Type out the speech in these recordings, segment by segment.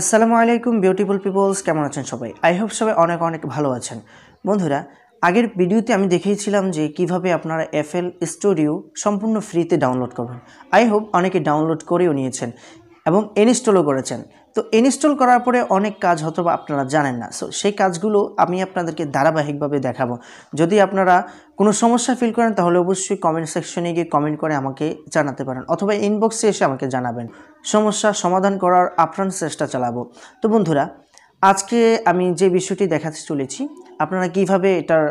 আসসালামু আলাইকুম beautiful people's কেমন আছেন সবাই আই হোপ সবাই অনেক অনেক ভালো আছেন বন্ধুরা আগের ভিডিওতে আমি দেখিয়েছিলাম যে কিভাবে আপনারা এফএল স্টুডিও সম্পূর্ণ ফ্রিতে ডাউনলোড করবেন আই হোপ অনেকে ডাউনলোড করেও নিয়েছেন এবং ইনস্টলও করেছেন তো ইনস্টল করার পরে অনেক কাজ হয়তো আপনারা জানেন না সো সেই কাজগুলো আমি আপনাদেরকে ধারাবাহিকভাবে দেখাবো যদি আপনারা কোনো সমস্যা ফিল করেন তাহলে অবশ্যই কমেন্ট সেকশনে গিয়ে কমেন্ট করে আমাকে জানাতে পারেন অথবা ইনবক্সে এসে আমাকে জানাবেন সমস্যা সমাধান করার আপ্রাণ চেষ্টা চালাবো তো বন্ধুরা আজকে আমি যে বিষয়টি দেখাতে চলেছি আপনারা কিভাবে এটার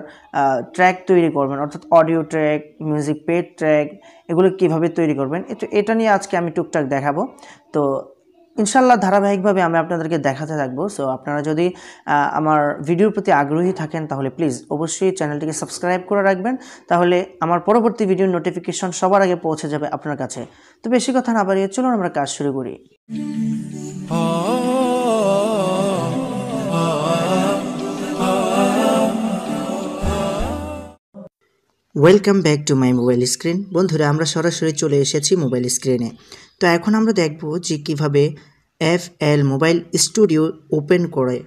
ট্র্যাক তৈরি করবেন অর্থাৎ audio track music paid track এগুলো কিভাবে তৈরি করবেন এটা নিয়ে আজকে আমি টুকটাক দেখাবো তো ইনশাল্লাহ ধারাবাহিকভাবে আমি আপনাদেরকে দেখাতে থাকবো সো আপনারা যদি আমার ভিডিওর প্রতি আগ্রহী থাকেন তাহলে প্লিজ অবশ্যই চ্যানেলটিকে সাবস্ক্রাইব করে রাখবেন তাহলে আমার পরবর্তী ভিডিওর নোটিফিকেশন সবার আগে পৌঁছে যাবে আপনার কাছে তো বেশি কথা না বাড়িয়ে চলুন আমরা কাজ শুরু করি welcome back to my mobile screen বন্ধুরা আমরা সরাসরি চলে এসেছি মোবাইল স্ক্রিনে তো এখন আমরা দেখব যে কীভাবে F L mobile studio open করে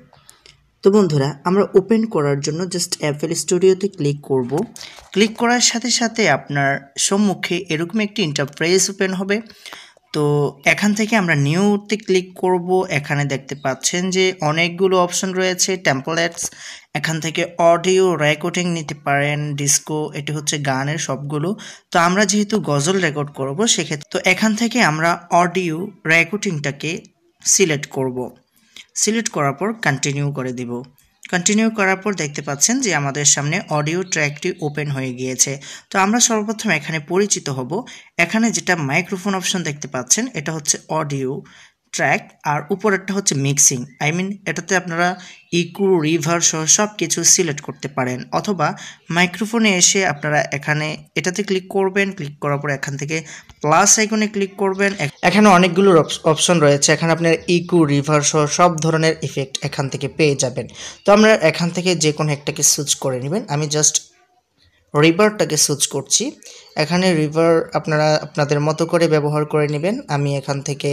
তো বন্ধুরা আমরা ওপেন করার জন্য জাস্ট এল স্টুডিওতে ক্লিক করব ক্লিক করার সাথে সাথে আপনার সম্মুখে এরকম একটি ইন্টারপ্রাইজ ওপেন হবে তো এখান থেকে আমরা নিউতে ক্লিক করব এখানে দেখতে পাচ্ছেন যে অনেকগুলো অপশন রয়েছে টেম্পলেটস এখান থেকে অডিও রেকর্ডিং নিতে পারেন ডিস্কো এটি হচ্ছে গানের সবগুলো তো আমরা যেহেতু গজল রেকর্ড করব সেক্ষেত্রে তো এখান থেকে আমরা অডিও রেকর্ডিংটাকে সিলেক্ট করব সিলেক্ট করার পর কন্টিনিউ করে দেবো কন্টিনিউ করার পর দেখতে পাচ্ছেন যে আমাদের সামনে অডিও ট্র্যাকটি ওপেন হয়ে গিয়েছে তো আমরা সর্বপ্রথম এখানে পরিচিত হব এখানে যেটা মাইক্রোফোন অপশন দেখতে পাচ্ছেন এটা হচ্ছে অডিও ট্র্যাক আর উপরেরটা হচ্ছে মিক্সিং আই মিন এটাতে আপনারা ইকু রিভার সহ সব কিছু সিলেক্ট করতে পারেন অথবা মাইক্রোফোনে এসে আপনারা এখানে এটাতে ক্লিক করবেন ক্লিক করার পরে এখান থেকে প্লাস আইকনে ক্লিক করবেন এখানে অনেকগুলো অপশন রয়েছে এখানে আপনার ইকু রিভার সহ সব ধরনের ইফেক্ট এখান থেকে পেয়ে যাবেন তো আমরা এখান থেকে যে কোনো একটাকে সুইচ করে নেবেন আমি জাস্ট রিভারটাকে সুইচ করছি এখানে রিভার আপনারা আপনাদের মতো করে ব্যবহার করে নেবেন আমি এখান থেকে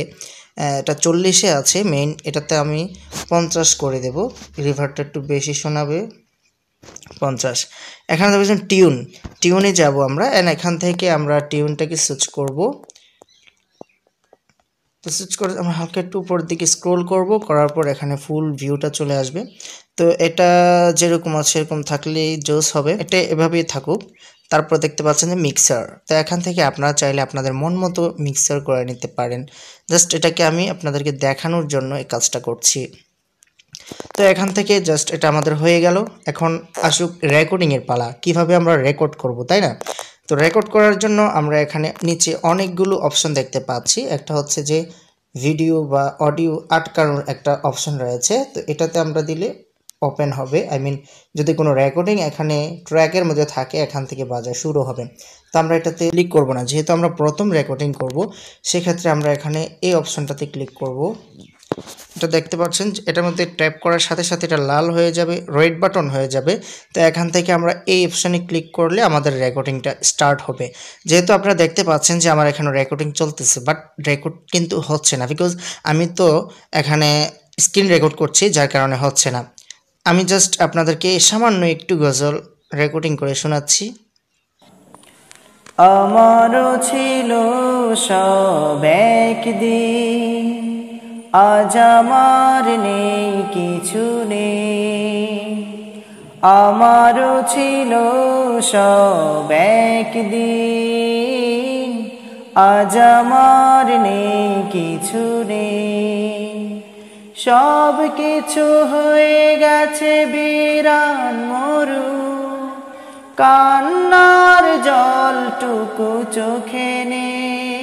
এটা চল্লিশে আছে মেইন এটাতে আমি পঞ্চাশ করে দেব রিভারটা একটু বেশি শোনাবে পঞ্চাশ এখানে দেখেছেন টিউন টিউনে যাব আমরা অ্যান্ড এখান থেকে আমরা টিউনটাকে সুইচ করব তো সুইচ করে আমরা হালকা একটু উপরের দিকে স্ক্রোল করব করার পর এখানে ফুল ভিউটা চলে আসবে তো এটা যেরকম আছে সেরকম থাকলেই জোস হবে এটা এভাবেই থাকুক তারপর দেখতে পাচ্ছেন যে মিক্সার তো এখান থেকে আপনারা চাইলে আপনাদের মন মতো মিক্সার করে নিতে পারেন জাস্ট এটাকে আমি আপনাদেরকে দেখানোর জন্য এই কাজটা করছি তো এখান থেকে জাস্ট এটা আমাদের হয়ে গেল এখন আসুক রেকর্ডিংয়ের পালা কিভাবে আমরা রেকর্ড করব তাই না তো রেকর্ড করার জন্য আমরা এখানে নিচে অনেকগুলো অপশন দেখতে পাচ্ছি একটা হচ্ছে যে ভিডিও বা অডিও আটকানোর একটা অপশন রয়েছে তো এটাতে আমরা দিলে ওপেন হবে আই মিন যদি কোনো রেকর্ডিং এখানে ট্র্যাকের মধ্যে থাকে এখান থেকে বাজা শুরু হবে তো আমরা এটাতে ক্লিক করব না যেহেতু আমরা প্রথম রেকর্ডিং করব সেক্ষেত্রে আমরা এখানে এই অপশনটাতে ক্লিক করব এটা দেখতে পাচ্ছেন এটার মধ্যে ট্যাপ করার সাথে সাথে এটা লাল হয়ে যাবে রেড বাটন হয়ে যাবে তো এখান থেকে আমরা এই অপশানে ক্লিক করলে আমাদের রেকর্ডিংটা স্টার্ট হবে যেহেতু আপনারা দেখতে পাচ্ছেন যে আমার এখানে রেকর্ডিং চলতেছে বাট রেকর্ড কিন্তু হচ্ছে না বিকজ আমি তো এখানে স্ক্রিন রেকর্ড করছি যার কারণে হচ্ছে না আমি জাস্ট আপনাদেরকে সামান্য একটু গজল রেকর্ডিং করে শোনাচ্ছি আমারও ছিল সব একদিন আজ আমার নেই কিছু নেই আমারও ছিল সব একদিন আজ আমার নেই কিছু নেই সব কিছু হয়ে গেছে বিরান মরু কান্নার জল টুকু চোখে নেই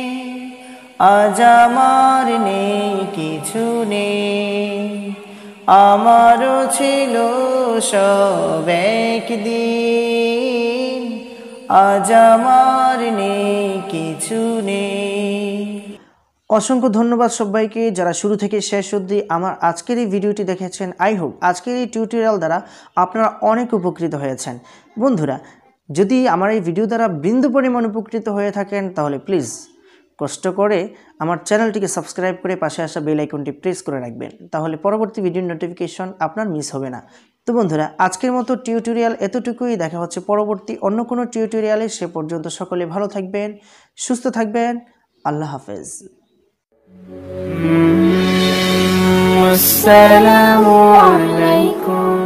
আজ আমার নেই কিছু নেই আমারও ছিল সব একদিন আজ আমার নেই কিছু নেই অসংখ্য ধন্যবাদ সবাইকে যারা শুরু থেকে শেষ অবধি আমার আজকের এই ভিডিওটি দেখেছেন আই হোপ আজকের এই টিউটোরিয়াল দ্বারা আপনারা অনেক উপকৃত হয়েছেন বন্ধুরা যদি আমার এই ভিডিও দ্বারা বিন্দু পরিমাণ উপকৃত হয়ে থাকেন তাহলে প্লিজ কষ্ট করে আমার চ্যানেলটিকে সাবস্ক্রাইব করে পাশে আসা বেল আইকনটি প্রেস করে রাখবেন তাহলে পরবর্তী ভিডিও নোটিফিকেশন আপনার মিস হবে না তো বন্ধুরা আজকের মতো টিউটোরিয়াল এতটুকুই দেখা হচ্ছে পরবর্তী অন্য কোনো টিউটোরিয়ালে সে পর্যন্ত সকলে ভালো থাকবেন সুস্থ থাকবেন আল্লাহ হাফেজ والسلام عليكم